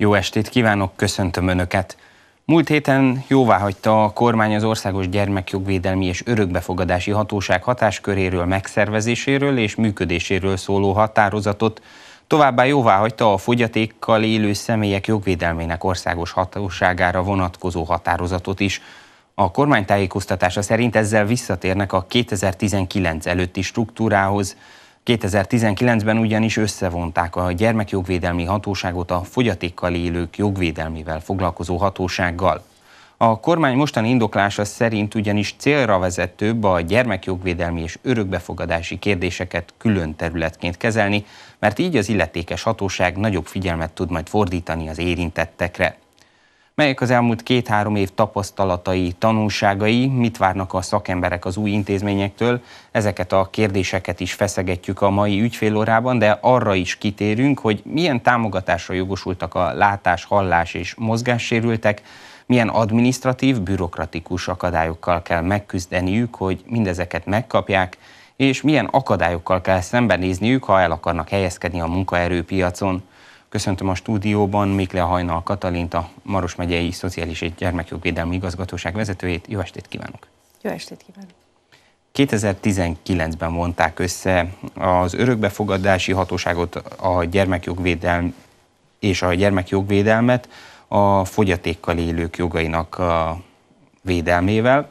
Jó estét kívánok, köszöntöm Önöket! Múlt héten jóvá, hagyta a kormány az Országos Gyermekjogvédelmi és Örökbefogadási Hatóság hatásköréről, megszervezéséről és működéséről szóló határozatot, továbbá jóvá, hagyta a fogyatékkal élő személyek jogvédelmének országos hatóságára vonatkozó határozatot is – a kormány tájékoztatása szerint ezzel visszatérnek a 2019 előtti struktúrához. 2019-ben ugyanis összevonták a gyermekjogvédelmi hatóságot a fogyatékkal élők jogvédelmével foglalkozó hatósággal. A kormány mostani indoklása szerint ugyanis célra vezetőbb a gyermekjogvédelmi és örökbefogadási kérdéseket külön területként kezelni, mert így az illetékes hatóság nagyobb figyelmet tud majd fordítani az érintettekre. Melyek az elmúlt két-három év tapasztalatai, tanulságai, mit várnak a szakemberek az új intézményektől? Ezeket a kérdéseket is feszegetjük a mai ügyfélórában, de arra is kitérünk, hogy milyen támogatásra jogosultak a látás, hallás és mozgássérültek, milyen administratív, bürokratikus akadályokkal kell megküzdeniük, hogy mindezeket megkapják, és milyen akadályokkal kell szembenézniük, ha el akarnak helyezkedni a munkaerőpiacon. Köszöntöm a stúdióban Mikle Hajnal Katalint, a Maros megyei Szociális és Gyermekjogvédelmi Igazgatóság vezetőjét. Jó estét kívánok! Jó estét kívánok! 2019-ben vonták össze az örökbefogadási hatóságot, a gyermekjogvédelm és a gyermekjogvédelmet a fogyatékkal élők jogainak a védelmével.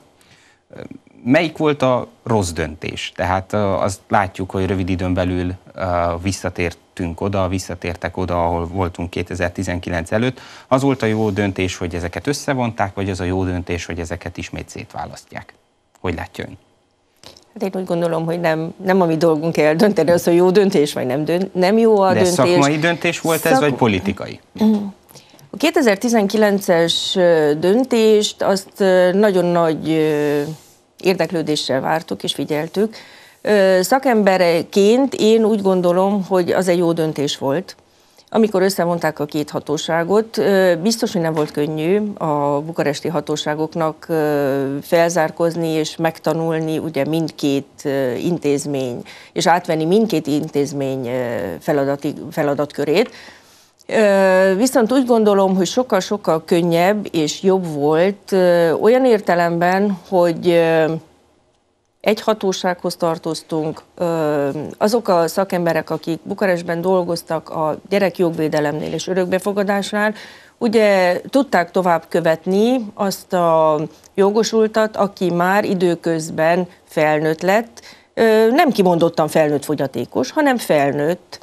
Melyik volt a rossz döntés? Tehát azt látjuk, hogy rövid időn belül visszatértünk oda, visszatértek oda, ahol voltunk 2019 előtt. Az volt a jó döntés, hogy ezeket összevonták, vagy az a jó döntés, hogy ezeket ismét szétválasztják? Hogy látja ön? Hát én úgy gondolom, hogy nem, nem a mi dolgunk dönteni, az, hogy jó döntés, vagy nem, dönt, nem jó a De döntés. De szakmai döntés volt Szak... ez, vagy politikai? A 2019-es döntést azt nagyon nagy érdeklődéssel vártuk és figyeltük, Szakembereként én úgy gondolom, hogy az egy jó döntés volt, amikor összevonták a két hatóságot, biztos, hogy nem volt könnyű a bukaresti hatóságoknak felzárkozni és megtanulni ugye mindkét intézmény, és átvenni mindkét intézmény feladati, feladatkörét. Viszont úgy gondolom, hogy sokkal-sokkal könnyebb és jobb volt olyan értelemben, hogy egy hatósághoz tartoztunk, azok a szakemberek, akik Bukarestben dolgoztak a gyerekjogvédelemnél és örökbefogadásnál, ugye tudták tovább követni azt a jogosultat, aki már időközben felnőtt lett, nem kimondottan felnőtt fogyatékos, hanem felnőtt,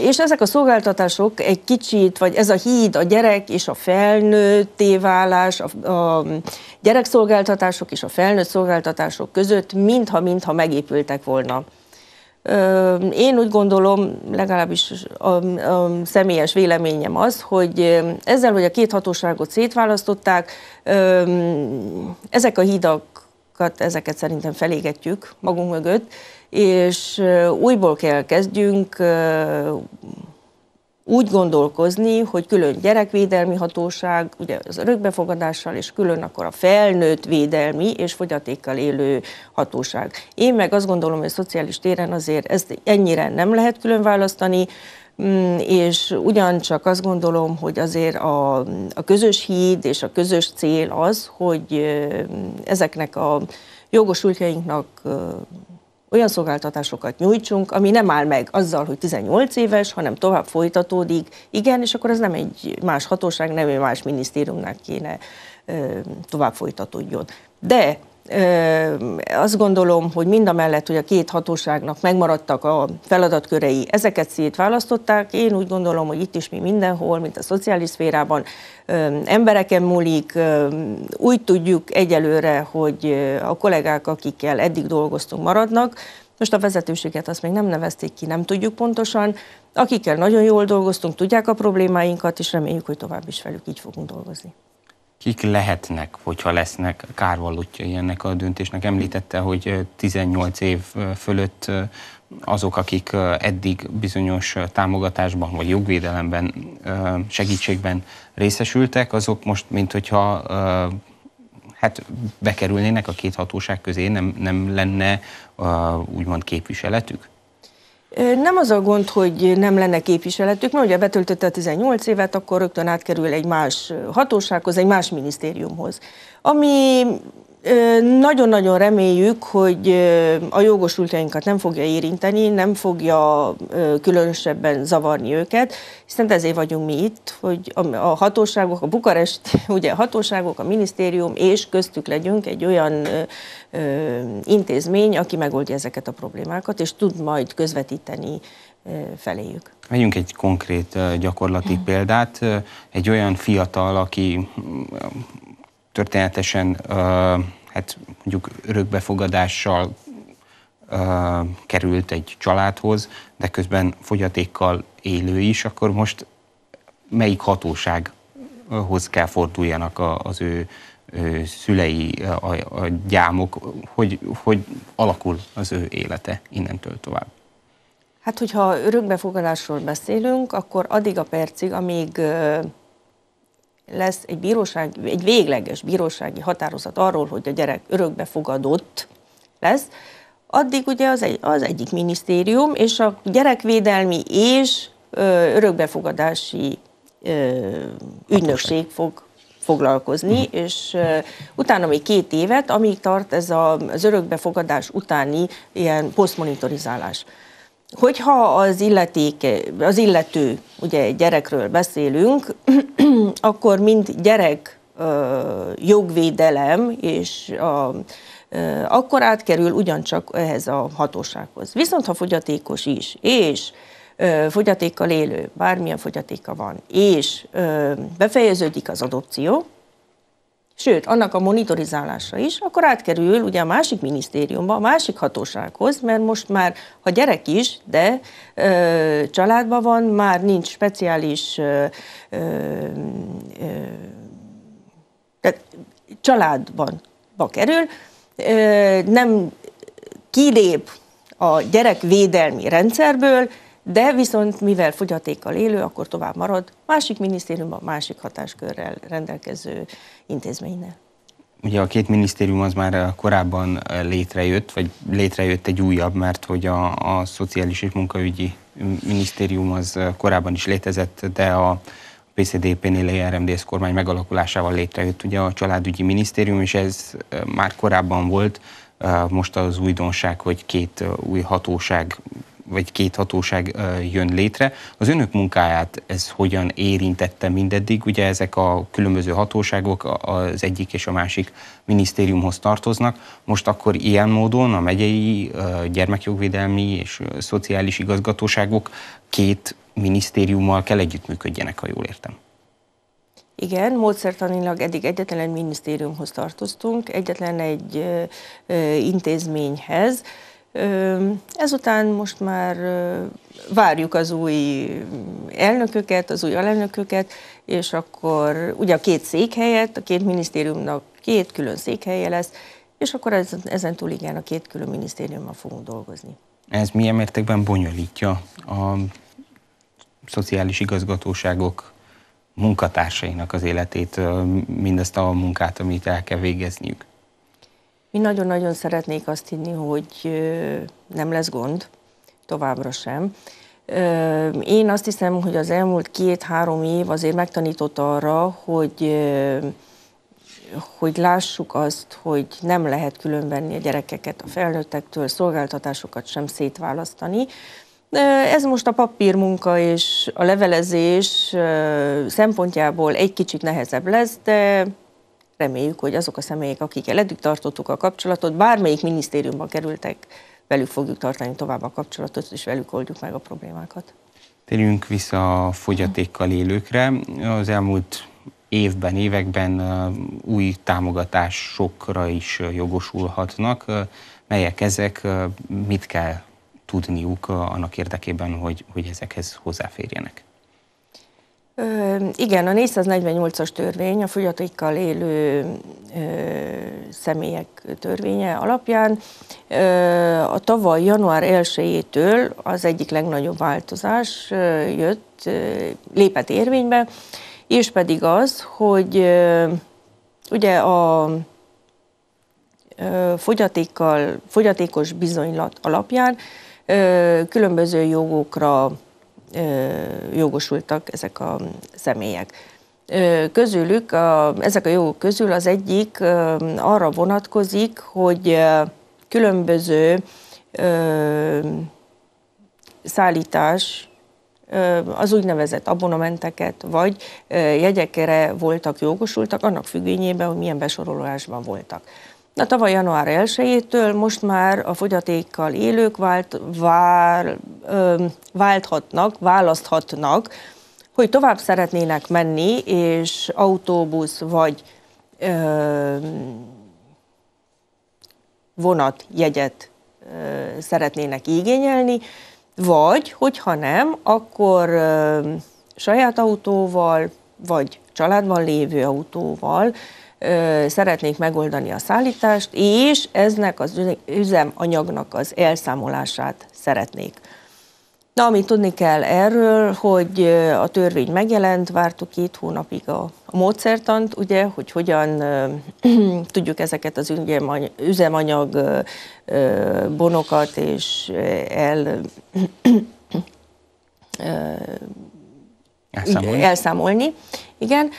és ezek a szolgáltatások egy kicsit, vagy ez a híd a gyerek és a felnőtt válás, a, a gyerekszolgáltatások és a felnőtt szolgáltatások között mintha-mintha megépültek volna. Én úgy gondolom, legalábbis a, a személyes véleményem az, hogy ezzel, hogy a két hatóságot szétválasztották, ezek a hídak ezeket szerintem felégetjük magunk mögött, és újból kell kezdjünk úgy gondolkozni, hogy külön gyerekvédelmi hatóság, ugye az örökbefogadással, és külön akkor a felnőtt védelmi és fogyatékkal élő hatóság. Én meg azt gondolom, hogy a szociális téren azért ezt ennyire nem lehet külön választani, mm, és ugyancsak azt gondolom, hogy azért a, a közös híd és a közös cél az, hogy ezeknek a jogosultjainknak olyan szolgáltatásokat nyújtsunk, ami nem áll meg azzal, hogy 18 éves, hanem tovább folytatódik, igen, és akkor ez nem egy más hatóság, nem egy más minisztériumnak kéne tovább folytatódjon. De azt gondolom, hogy mind a mellett, hogy a két hatóságnak megmaradtak a feladatkörei, ezeket szétválasztották. Én úgy gondolom, hogy itt is mi mindenhol, mint a szociális szférában, embereken múlik. Úgy tudjuk egyelőre, hogy a kollégák, akikkel eddig dolgoztunk, maradnak. Most a vezetőséget azt még nem nevezték ki, nem tudjuk pontosan. Akikkel nagyon jól dolgoztunk, tudják a problémáinkat, és reméljük, hogy tovább is velük így fogunk dolgozni kik lehetnek, hogyha lesznek kárvallottjai ennek a döntésnek. Említette, hogy 18 év fölött azok, akik eddig bizonyos támogatásban vagy jogvédelemben, segítségben részesültek, azok most, mint hogyha hát bekerülnének a két hatóság közé, nem, nem lenne úgymond képviseletük? Nem az a gond, hogy nem lenne képviseletük, mert ugye betöltötte a 18 évet, akkor rögtön átkerül egy más hatósághoz, egy más minisztériumhoz. Ami nagyon-nagyon reméljük, hogy a jogosultjainkat nem fogja érinteni, nem fogja különösebben zavarni őket, hiszen ezért vagyunk mi itt, hogy a hatóságok, a Bukarest, ugye a hatóságok, a minisztérium és köztük legyünk egy olyan intézmény, aki megoldja ezeket a problémákat, és tud majd közvetíteni feléjük. Vegyünk egy konkrét gyakorlati mhm. példát. Egy olyan fiatal, aki történetesen hát mondjuk örökbefogadással került egy családhoz, de közben fogyatékkal élő is, akkor most melyik hatósághoz kell forduljanak az ő szülei, a, a gyámok, hogy, hogy alakul az ő élete innentől tovább? Hát, hogyha örökbefogadásról beszélünk, akkor addig a percig, amíg lesz egy, bíróság, egy végleges bírósági határozat arról, hogy a gyerek örökbefogadott lesz, addig ugye az, egy, az egyik minisztérium és a gyerekvédelmi és ö, örökbefogadási ö, ügynökség fog foglalkozni, mhm. és uh, utána még két évet, amíg tart ez a, az örökbefogadás utáni ilyen posztmonitorizálás. Hogyha az, illeték, az illető, ugye gyerekről beszélünk, akkor mind gyerek jogvédelem, és a, akkor átkerül ugyancsak ehhez a hatósághoz. Viszont ha fogyatékos is, és fogyatékkal élő, bármilyen fogyatéka van, és befejeződik az adopció, sőt, annak a monitorizálása is, akkor átkerül ugye a másik minisztériumba, a másik hatósághoz, mert most már, ha gyerek is, de ö, családban van, már nincs speciális ö, ö, tehát családban kerül, ö, nem kilép a gyerekvédelmi rendszerből, de viszont mivel fogyatékkal élő, akkor tovább marad másik a másik hatáskörrel rendelkező intézménynél. Ugye a két minisztérium az már eh, korábban eh, létrejött, vagy létrejött egy újabb, mert hogy a, a Szociális és Munkaügyi Minisztérium az eh, korábban is létezett, de a PCDP-nél a RMDS kormány megalakulásával létrejött ugye a családügyi minisztérium, és ez már korábban volt, most az újdonság, hogy két új hatóság vagy két hatóság jön létre. Az önök munkáját ez hogyan érintette mindeddig? Ugye ezek a különböző hatóságok az egyik és a másik minisztériumhoz tartoznak. Most akkor ilyen módon a megyei gyermekjogvédelmi és szociális igazgatóságok két minisztériummal kell együttműködjenek, ha jól értem. Igen, módszertanilag eddig egyetlen egy minisztériumhoz tartoztunk, egyetlen egy ö, ö, intézményhez, Ezután most már várjuk az új elnököket, az új alelnököket, és akkor ugye a két székhelyet, a két minisztériumnak két külön székhelye lesz, és akkor ezen, túl igen, a két külön minisztériummal fogunk dolgozni. Ez milyen mértékben bonyolítja a szociális igazgatóságok munkatársainak az életét, mindezt a munkát, amit el kell végezniük? Én nagyon-nagyon szeretnék azt hinni, hogy nem lesz gond, továbbra sem. Én azt hiszem, hogy az elmúlt két-három év azért megtanított arra, hogy hogy lássuk azt, hogy nem lehet különvenni a gyerekeket a felnőttektől, szolgáltatásokat sem szétválasztani. Ez most a papírmunka és a levelezés szempontjából egy kicsit nehezebb lesz, de reméljük, hogy azok a személyek, akikkel eddig tartottuk a kapcsolatot, bármelyik minisztériumban kerültek, velük fogjuk tartani tovább a kapcsolatot, és velük oldjuk meg a problémákat. Térjünk vissza a fogyatékkal élőkre. Az elmúlt évben, években új támogatásokra is jogosulhatnak. Melyek ezek, mit kell tudniuk annak érdekében, hogy, hogy ezekhez hozzáférjenek? Ö, igen, a 448-as törvény a fogyatékkal élő ö, személyek törvénye alapján ö, a tavaly január 1-től az egyik legnagyobb változás ö, jött, ö, lépett érvénybe, és pedig az, hogy ö, ugye a ö, fogyatékkal, fogyatékos bizonylat alapján ö, különböző jogokra jogosultak ezek a személyek. Közülük, a, ezek a jogok közül az egyik arra vonatkozik, hogy különböző szállítás, az úgynevezett abonamenteket, vagy jegyekre voltak jogosultak, annak függvényében, hogy milyen besorolásban voltak. Na, tavaly január 1-től most már a fogyatékkal élők vált, vár, ö, válthatnak, választhatnak, hogy tovább szeretnének menni, és autóbusz vagy ö, vonat jegyet ö, szeretnének igényelni, vagy, hogyha nem, akkor ö, saját autóval, vagy családban lévő autóval szeretnék megoldani a szállítást, és eznek az üzemanyagnak az elszámolását szeretnék. Na, amit tudni kell erről, hogy a törvény megjelent, vártuk két hónapig a, a módszertant, ugye, hogy hogyan tudjuk ezeket az üzemanyag, bonokat és el elszámolni. elszámolni. Igen,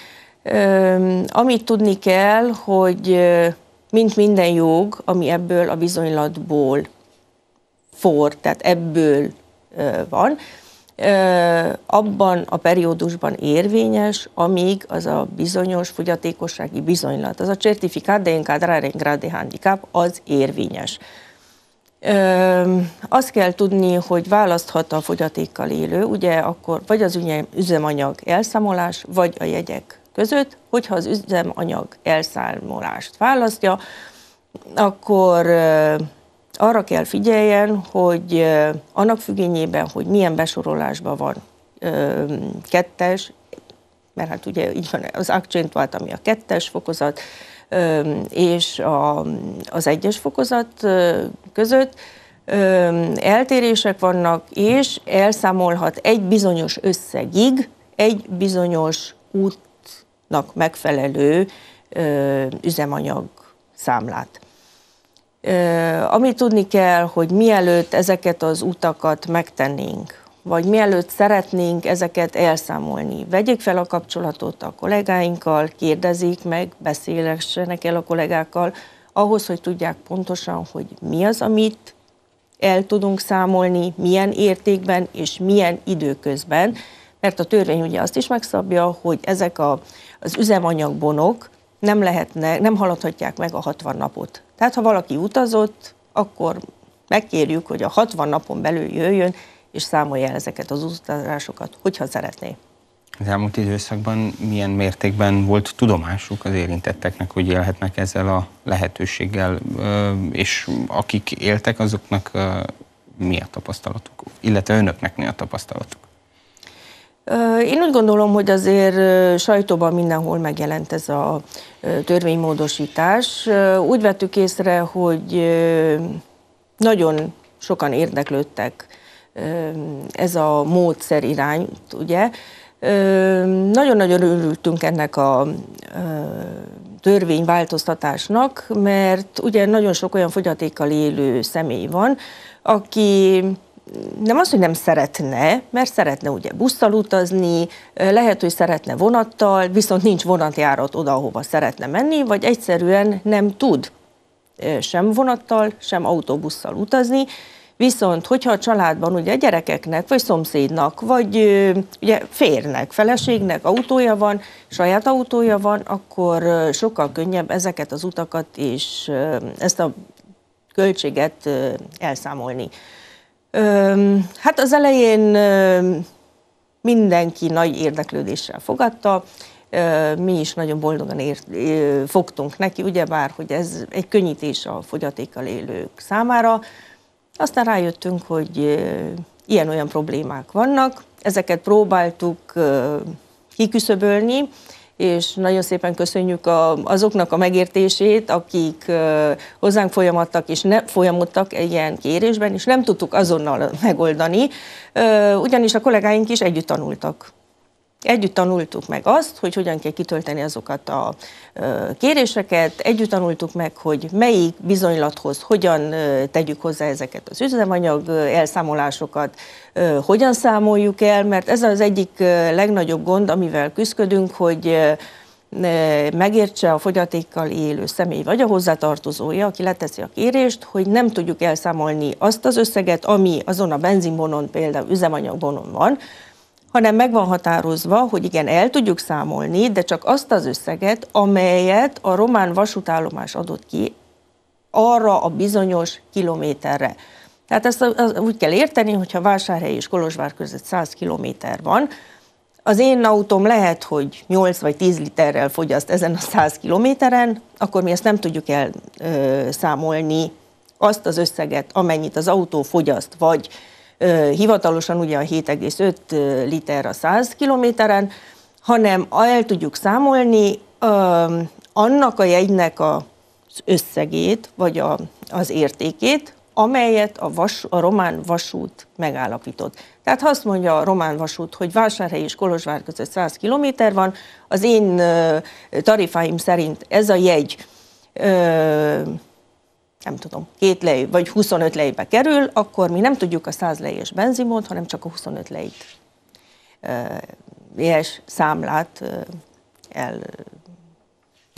amit tudni kell, hogy mint minden jog, ami ebből a bizonylatból for, tehát ebből van, abban a periódusban érvényes, amíg az a bizonyos fogyatékossági bizonylat, az a certifikát, de encadrare grade handicap, az érvényes. Azt kell tudni, hogy választhat a fogyatékkal élő, ugye akkor vagy az üzemanyag elszámolás, vagy a jegyek között, hogyha az üzemanyag elszámolást választja, akkor arra kell figyeljen, hogy annak függényében, hogy milyen besorolásban van kettes, mert hát ugye így van az akcentuált, ami a kettes fokozat, és a, az egyes fokozat között eltérések vannak, és elszámolhat egy bizonyos összegig, egy bizonyos út nak megfelelő üzemanyag számlát. Amit ami tudni kell, hogy mielőtt ezeket az utakat megtennénk, vagy mielőtt szeretnénk ezeket elszámolni, vegyék fel a kapcsolatot a kollégáinkkal, kérdezik meg, beszélessenek el a kollégákkal, ahhoz, hogy tudják pontosan, hogy mi az, amit el tudunk számolni, milyen értékben és milyen időközben, mert a törvény ugye azt is megszabja, hogy ezek a az üzemanyagbonok nem, lehetne, nem haladhatják meg a 60 napot. Tehát ha valaki utazott, akkor megkérjük, hogy a 60 napon belül jöjjön, és számolja el ezeket az utazásokat, hogyha szeretné. Az elmúlt időszakban milyen mértékben volt tudomásuk az érintetteknek, hogy élhetnek ezzel a lehetőséggel, és akik éltek, azoknak mi a tapasztalatuk, illetve önöknek mi a tapasztalatuk? Én úgy gondolom, hogy azért sajtóban mindenhol megjelent ez a törvénymódosítás. Úgy vettük észre, hogy nagyon sokan érdeklődtek ez a módszer irány, ugye. Nagyon-nagyon örültünk ennek a törvényváltoztatásnak, mert ugye nagyon sok olyan fogyatékkal élő személy van, aki nem az, hogy nem szeretne, mert szeretne ugye busszal utazni, lehet, hogy szeretne vonattal, viszont nincs vonatjárat oda, ahova szeretne menni, vagy egyszerűen nem tud sem vonattal, sem autóbusszal utazni, Viszont, hogyha a családban ugye a gyerekeknek, vagy szomszédnak, vagy ugye férnek, feleségnek autója van, saját autója van, akkor sokkal könnyebb ezeket az utakat és ezt a költséget elszámolni. Öm, hát az elején öm, mindenki nagy érdeklődéssel fogadta, öm, mi is nagyon boldogan ért, öm, fogtunk neki, ugyebár, hogy ez egy könnyítés a fogyatékkal élők számára. Aztán rájöttünk, hogy ilyen-olyan problémák vannak, ezeket próbáltuk öm, kiküszöbölni, és nagyon szépen köszönjük a, azoknak a megértését, akik uh, hozzánk folyamattak és ne, folyamodtak ilyen kérésben, és nem tudtuk azonnal megoldani, uh, ugyanis a kollégáink is együtt tanultak. Együtt tanultuk meg azt, hogy hogyan kell kitölteni azokat a kéréseket, együtt tanultuk meg, hogy melyik bizonylathoz hogyan tegyük hozzá ezeket az üzemanyag elszámolásokat, hogyan számoljuk el, mert ez az egyik legnagyobb gond, amivel küzdködünk, hogy megértse a fogyatékkal élő személy vagy a hozzátartozója, aki leteszi a kérést, hogy nem tudjuk elszámolni azt az összeget, ami azon a benzinbonon, például üzemanyagbonon van, hanem meg van határozva, hogy igen, el tudjuk számolni, de csak azt az összeget, amelyet a román vasútállomás adott ki arra a bizonyos kilométerre. Tehát ezt az, úgy kell érteni, hogyha Vásárhely és Kolozsvár között 100 kilométer van, az én autóm lehet, hogy 8 vagy 10 literrel fogyaszt ezen a 100 kilométeren, akkor mi ezt nem tudjuk elszámolni, azt az összeget, amennyit az autó fogyaszt, vagy hivatalosan ugye a 7,5 liter a 100 kilométeren, hanem el tudjuk számolni annak a jegynek az összegét, vagy a, az értékét, amelyet a, vas, a román vasút megállapított. Tehát ha azt mondja a román vasút, hogy Vásárhely és Kolozsvár között 100 km van, az én tarifáim szerint ez a jegy nem tudom, két lej, vagy 25 lejbe kerül, akkor mi nem tudjuk a 100 lejes benzimot, hanem csak a 25 lejt és számlát el,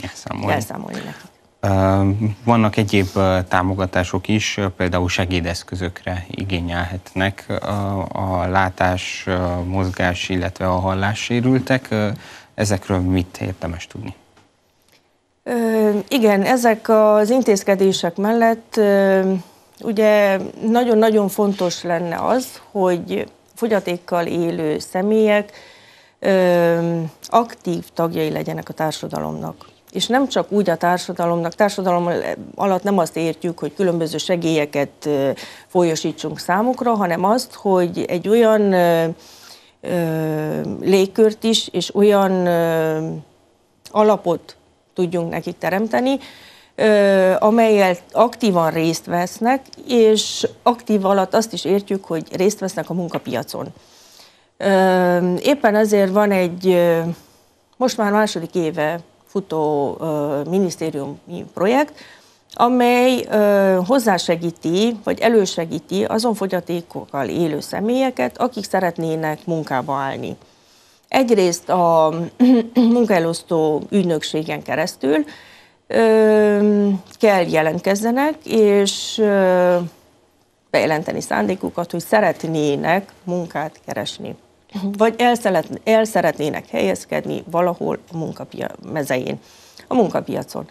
elszámolni. elszámolni nekik. Vannak egyéb támogatások is, például segédeszközökre igényelhetnek a, látás, mozgás, illetve a hallássérültek. Ezekről mit érdemes tudni? Igen, ezek az intézkedések mellett ugye nagyon-nagyon fontos lenne az, hogy fogyatékkal élő személyek aktív tagjai legyenek a társadalomnak. És nem csak úgy a társadalomnak, társadalom alatt nem azt értjük, hogy különböző segélyeket folyosítsunk számukra, hanem azt, hogy egy olyan légkört is, és olyan alapot tudjunk nekik teremteni, amelyel aktívan részt vesznek, és aktív alatt azt is értjük, hogy részt vesznek a munkapiacon. Éppen ezért van egy most már második éve futó minisztériumi projekt, amely hozzásegíti, vagy elősegíti azon fogyatékokkal élő személyeket, akik szeretnének munkába állni. Egyrészt a munkaelosztó ügynökségen keresztül kell jelentkezzenek, és bejelenteni szándékukat, hogy szeretnének munkát keresni, vagy el, szeret, el szeretnének helyezkedni valahol a munkapia mezején, a munkapiacon.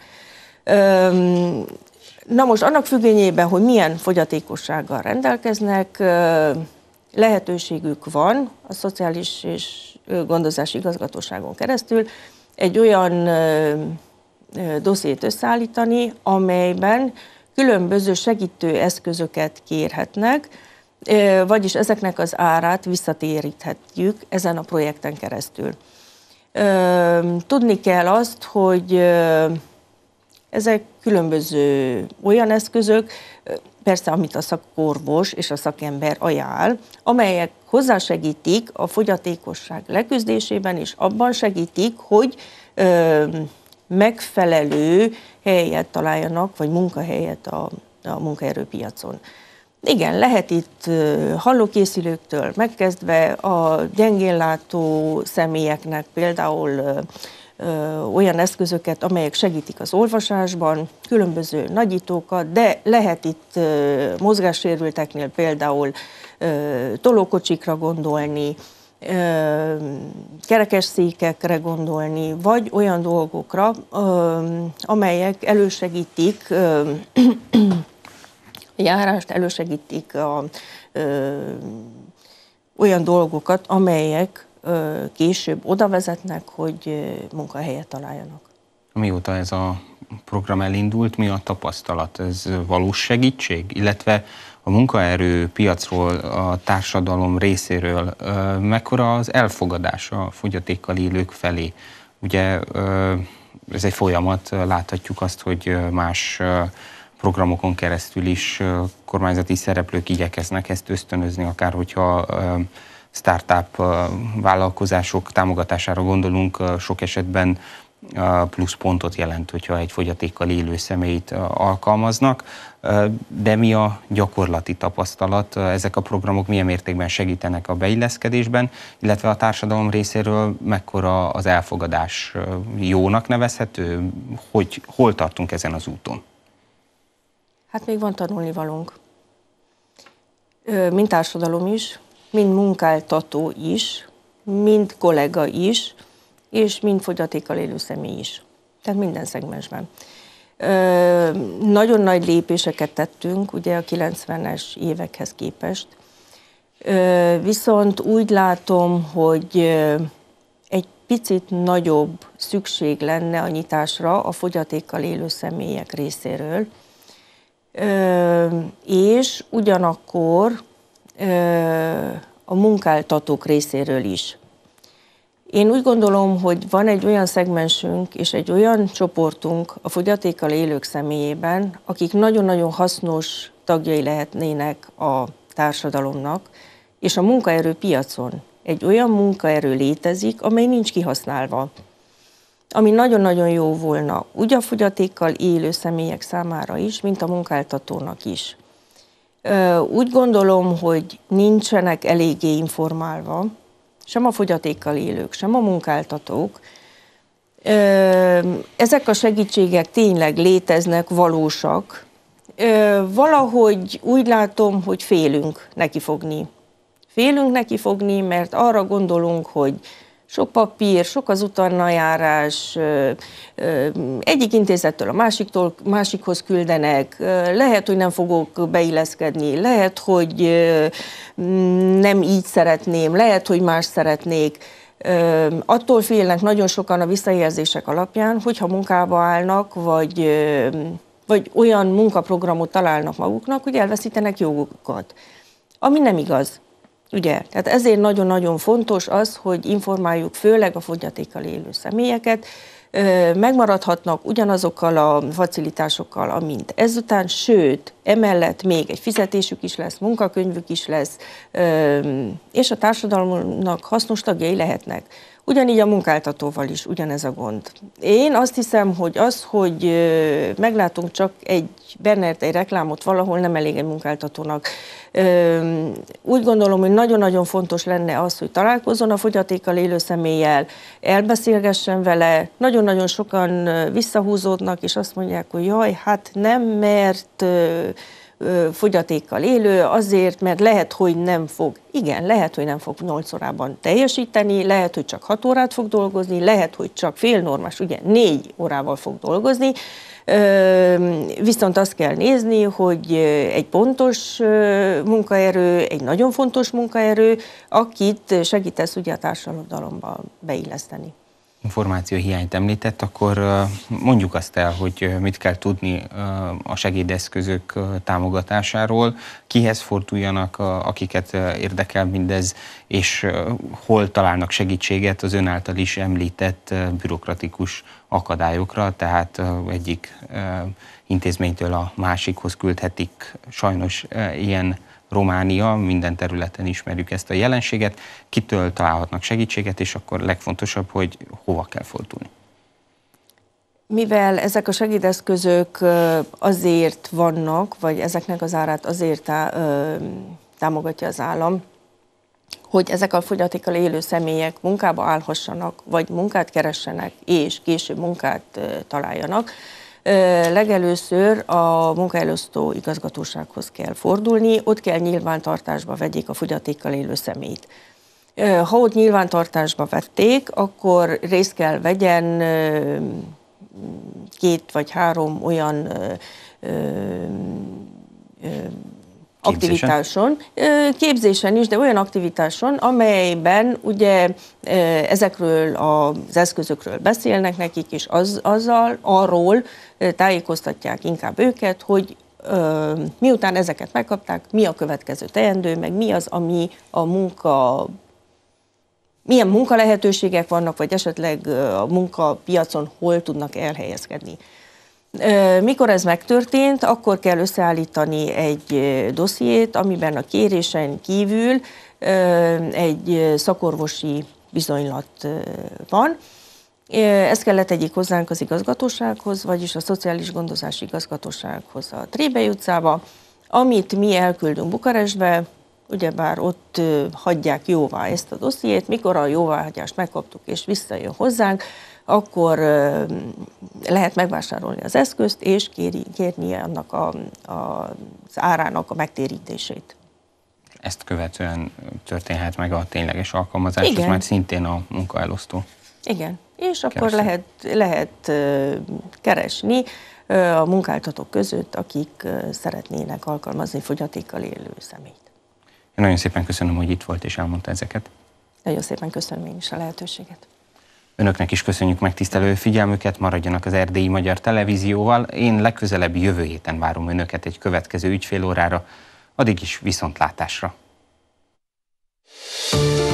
Na most annak függvényében, hogy milyen fogyatékossággal rendelkeznek, lehetőségük van a Szociális és Gondozási Igazgatóságon keresztül egy olyan doszét összeállítani, amelyben különböző segítő eszközöket kérhetnek, vagyis ezeknek az árát visszatéríthetjük ezen a projekten keresztül. Tudni kell azt, hogy ezek különböző olyan eszközök, persze, amit a szakorvos és a szakember ajánl, amelyek hozzásegítik a fogyatékosság leküzdésében, és abban segítik, hogy ö, megfelelő helyet találjanak, vagy munkahelyet a, a munkaerőpiacon. Igen, lehet itt hallókészülőktől megkezdve a gyengénlátó személyeknek például olyan eszközöket, amelyek segítik az olvasásban, különböző nagyítókat, de lehet itt mozgássérülteknél például tolókocsikra gondolni, székekre gondolni, vagy olyan dolgokra, amelyek elősegítik járást, elősegítik a, ö, olyan dolgokat, amelyek később oda vezetnek, hogy munkahelyet találjanak. Mióta ez a program elindult, mi a tapasztalat? Ez valós segítség? Illetve a munkaerő piacról, a társadalom részéről mekkora az elfogadás a fogyatékkal élők felé? Ugye ez egy folyamat, láthatjuk azt, hogy más programokon keresztül is kormányzati szereplők igyekeznek ezt ösztönözni, akár hogyha startup vállalkozások támogatására gondolunk, sok esetben plusz pontot jelent, hogyha egy fogyatékkal élő személyt alkalmaznak, de mi a gyakorlati tapasztalat? Ezek a programok milyen mértékben segítenek a beilleszkedésben, illetve a társadalom részéről mekkora az elfogadás jónak nevezhető? Hogy, hol tartunk ezen az úton? Hát még van tanulnivalónk. Mint társadalom is, mind munkáltató is, mind kollega is, és mind fogyatékkal élő személy is. Tehát minden szegmensben. Ö, nagyon nagy lépéseket tettünk, ugye a 90-es évekhez képest, ö, viszont úgy látom, hogy egy picit nagyobb szükség lenne a nyitásra a fogyatékkal élő személyek részéről, ö, és ugyanakkor a munkáltatók részéről is. Én úgy gondolom, hogy van egy olyan szegmensünk és egy olyan csoportunk a fogyatékkal élők személyében, akik nagyon-nagyon hasznos tagjai lehetnének a társadalomnak, és a munkaerő piacon egy olyan munkaerő létezik, amely nincs kihasználva, ami nagyon-nagyon jó volna úgy a fogyatékkal élő személyek számára is, mint a munkáltatónak is. Úgy gondolom, hogy nincsenek eléggé informálva, sem a fogyatékkal élők, sem a munkáltatók. Ezek a segítségek tényleg léteznek, valósak. Valahogy úgy látom, hogy félünk fogni. Félünk fogni, mert arra gondolunk, hogy sok papír, sok az járás. egyik intézettől a másiktól, másikhoz küldenek, lehet, hogy nem fogok beilleszkedni, lehet, hogy nem így szeretném, lehet, hogy más szeretnék. Attól félnek nagyon sokan a visszajelzések alapján, hogyha munkába állnak, vagy, vagy olyan munkaprogramot találnak maguknak, hogy elveszítenek jogukat. Ami nem igaz. Ugye? Tehát ezért nagyon-nagyon fontos az, hogy informáljuk főleg a fogyatékkal élő személyeket, megmaradhatnak ugyanazokkal a facilitásokkal, amint ezután, sőt, emellett még egy fizetésük is lesz, munkakönyvük is lesz, és a társadalomnak hasznos tagjai lehetnek. Ugyanígy a munkáltatóval is ugyanez a gond. Én azt hiszem, hogy az, hogy meglátunk csak egy bennert, egy reklámot valahol, nem elég egy munkáltatónak. Úgy gondolom, hogy nagyon-nagyon fontos lenne az, hogy találkozzon a fogyatékkal élő személlyel, elbeszélgessen vele. Nagyon-nagyon sokan visszahúzódnak, és azt mondják, hogy jaj, hát nem, mert fogyatékkal élő, azért, mert lehet, hogy nem fog, igen, lehet, hogy nem fog 8 órában teljesíteni, lehet, hogy csak 6 órát fog dolgozni, lehet, hogy csak fél normás, ugye 4 órával fog dolgozni, viszont azt kell nézni, hogy egy pontos munkaerő, egy nagyon fontos munkaerő, akit segítesz ugye a társadalomba beilleszteni. Információ hiányt említett, akkor mondjuk azt el, hogy mit kell tudni a segédeszközök támogatásáról, kihez forduljanak, akiket érdekel mindez, és hol találnak segítséget az ön által is említett bürokratikus akadályokra, tehát egyik intézménytől a másikhoz küldhetik sajnos ilyen Románia, minden területen ismerjük ezt a jelenséget, kitől találhatnak segítséget, és akkor legfontosabb, hogy hova kell fordulni. Mivel ezek a segédeszközök azért vannak, vagy ezeknek az árát azért tá, támogatja az állam, hogy ezek a fogyatékkal élő személyek munkába állhassanak, vagy munkát keressenek, és később munkát találjanak, legelőször a munkaelosztó igazgatósághoz kell fordulni, ott kell nyilvántartásba vegyék a fogyatékkal élő személyt. Ha ott nyilvántartásba vették, akkor részt kell vegyen két vagy három olyan Képzésen? aktivitáson, képzésen is, de olyan aktivitáson, amelyben ugye ezekről az eszközökről beszélnek nekik, és az, azzal arról tájékoztatják inkább őket, hogy miután ezeket megkapták, mi a következő teendő, meg mi az, ami a munka milyen munkalehetőségek vannak, vagy esetleg a munkapiacon hol tudnak elhelyezkedni. Mikor ez megtörtént, akkor kell összeállítani egy dossziét, amiben a kérésen kívül egy szakorvosi bizonylat van. Ez kellett egyik hozzánk az igazgatósághoz, vagyis a Szociális Gondozási Igazgatósághoz a Trébe utcába, amit mi elküldünk Bukarestbe, ugyebár ott hagyják jóvá ezt a dossziét, mikor a jóváhagyást megkaptuk és visszajön hozzánk, akkor lehet megvásárolni az eszközt, és kéri, kérni annak a, a, az árának a megtérítését. Ezt követően történhet meg a tényleges alkalmazás, Igen. ez már szintén a munkaelosztó. Igen, és akkor lehet, lehet keresni a munkáltatók között, akik szeretnének alkalmazni fogyatékkal élő személyt. Én nagyon szépen köszönöm, hogy itt volt és elmondta ezeket. Nagyon szépen köszönöm én is a lehetőséget. Önöknek is köszönjük megtisztelő figyelmüket, maradjanak az Erdélyi Magyar Televízióval. Én legközelebb jövő héten várom Önöket egy következő ügyfélórára, órára, addig is viszontlátásra. thank you